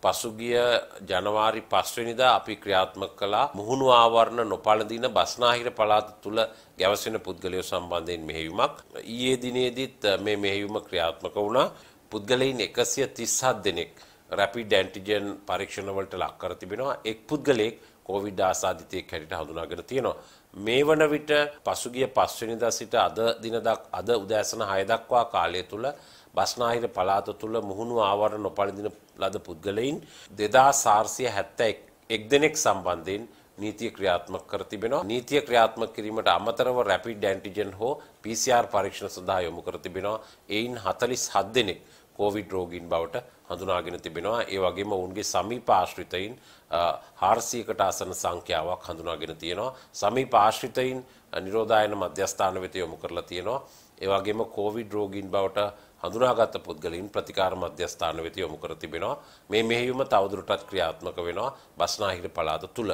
පසුගිය ජනවාරි 5 වෙනිදා අපි ක්‍රියාත්මක කළා මුහුණු ආවරණ නොපළඳින බස්නාහිර පළාත තුල ගැවසෙන පුද්ගලයෝ සම්බන්ධයෙන් මෙහෙයුමක් ඊයේ දිනේදීත් මේ මෙහෙයුම ක්‍රියාත්මක වුණා පුද්ගලයින් 137 දෙනෙක් රැපිඩ් ඇන්ටිජන් පරීක්ෂණවලට ලක් කර තිබෙනවා එක් පුද්ගලයෙක් කෝවිඩ් ආසාධිතයෙක් හැටියට හඳුනාගෙන තියෙනවා. මේ වන විට පසුගිය පස්වෙනිදා සිට අද දින අද උදෑසන 6 දක්වා කාලය තුල බස්නාහිර පළාත තුල මුහුණු ආවරණ නොපළඳින ලද පුද්ගලයින් 2471 එක් දෙනෙක් සම්බන්ධයෙන් නීතිය ක්‍රියාත්මක කර තිබෙනවා. නීතිය ක්‍රියාත්මක කිරීමට අමතරව රැපිඩ් ඇන්ටිජන් හෝ PCR පරීක්ෂණ සඳහා යොමු කර තිබෙනවා. එයින් 47 දෙනෙක් කෝවිඩ් රෝගීන් බවට හඳුනාගෙන තිබෙනවා. ඒ වගේම ඔවුන්ගේ සමීප ආශ්‍රිතයින් 400කට ආසන සංඛ්‍යාවක් හඳුනාගෙන තියෙනවා. සමීප ආශ්‍රිතයින් නිරෝධායන මධ්‍යස්ථාන වෙත යොමු කරලා තියෙනවා. ඒ වගේම කෝවිඩ් රෝගීන් බවට හඳුනාගත් පුද්ගලයින් ප්‍රතිකාර මධ්‍යස්ථාන වෙත යොමු කර තිබෙනවා. මේ මෙහෙයුම තවදුරටත් ක්‍රියාත්මක වෙනවා බස්නාහිර පළාත තුල.